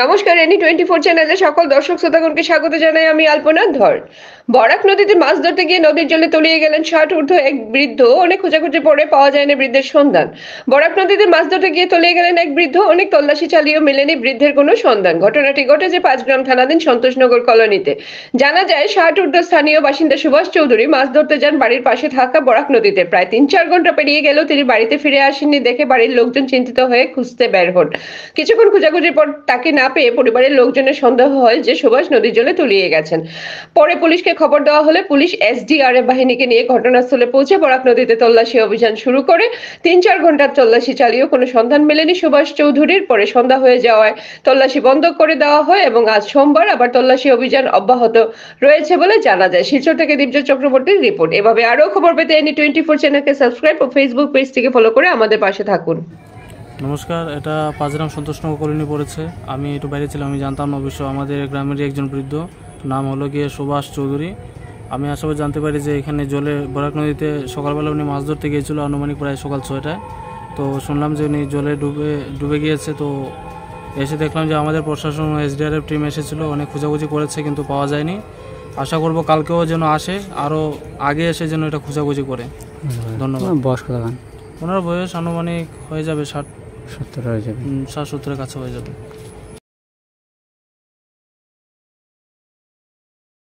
নমস্কার any twenty four চ্যানেলে সকল দর্শক শ্রোতাগণকে স্বাগত জানাই আমি আলপনা ধর বরাক নদীতে মাছ ধরতে গিয়ে নদীর জলে তলিয়ে গেলেন ষাট ঊর্ধ্ব এক বৃদ্ধ অনেক খোঁজাখুঁজি পরে পাওয়া যায়নি বৃদ্ধের সন্ধান বরাক নদীতে মাছ ধরতে গিয়ে তলিয়ে গেলেন এক বৃদ্ধ অনেক তল্লাশি চালিয়েও মেলেনি বৃদ্ধের কোনো সন্ধান ঘটনাটি ঘটেছে পাঁচগ্রাম থানাধীন সন্তোষনগর কলোনিতে জানা যায় ষাট ঊর্ধ্ব স্থানীয় বাসিন্দা সুভাষ চৌধুরী মাছ ধরতে যান বাড়ির পাশে থাকা বরাক নদীতে প্রায় তিন চার ঘন্টা পেরিয়ে গেলেও তিনি বাড়িতে ফিরে আসেননি দেখে বাড়ির লোকজন চিন্তিত হয়ে খুঁজতে বের হন কিছুক্ষণ খোঁজাখুঁজির পর তাকে না পেয়ে পরিবারের লোকজনের সন্দেহ হয় যে সুভাষ নদীর জলে তলিয়ে গেছেন পরে পুলিশকে খবর দেওয়া হলে পুলিশ এসডিআরএফ বাহিনীকে নিয়ে ঘটনাস্থলে পৌঁছে বরাক নদীতে তল্লাশি অভিযান শুরু করে তিন চার ঘন্টার তল্লাশি চালিয়েও কোনো সন্ধান মেলেনি সুভাষ চৌধুরীর পরে সন্ধ্যা হয়ে যাওয়ায় তল্লাশি বন্ধ করে দেওয়া হয় এবং আজ সোমবার আবার তল্লাশি অভিযান অব্যাহত রয়েছে বলে জানা যায় শিলচর থেকে দীপজয় চক্রবর্তীর রিপোর্ট এভাবে আরও খবর পেতে এনি টোয়েন্টি ফোর চ্যানেলকে সাবস্ক্রাইব ও ফেসবুক থেকে ফলো করে আমাদের পাশে থাকুন নমস্কার এটা পাঁচরাম সন্তোষনগর কলোনি পড়েছে আমি একটু বাইরে ছিলাম আমি জানতাম না অবশ্য আমাদের গ্রামেরই একজন বৃদ্ধ নাম হলো গিয়ে সুভাষ চৌধুরী আমি আসলে জানতে পারি যে এখানে জলে বরাক নদীতে সকালবেলা উনি মাছ ধরতে গিয়েছিল আনুমানিক প্রায় সকাল ছয়টায় তো শুনলাম যে উনি জলে ডুবে ডুবে গিয়েছে তো এসে দেখলাম যে আমাদের প্রশাসন এসডিআরএফ টিম এসেছিলো অনেক খোঁজাখুঁজি করেছে কিন্তু পাওয়া যায়নি আশা করব কালকেও যেন আসে আরও আগে এসে যেন এটা খোঁজাখুঁজি করে ধন্যবাদ বয়স ওনার বয়স আনুমানিক হয়ে যাবে ষাট সত্তর হয়ে যাবে ষাট সত্তরের কাছে হয়ে যাবে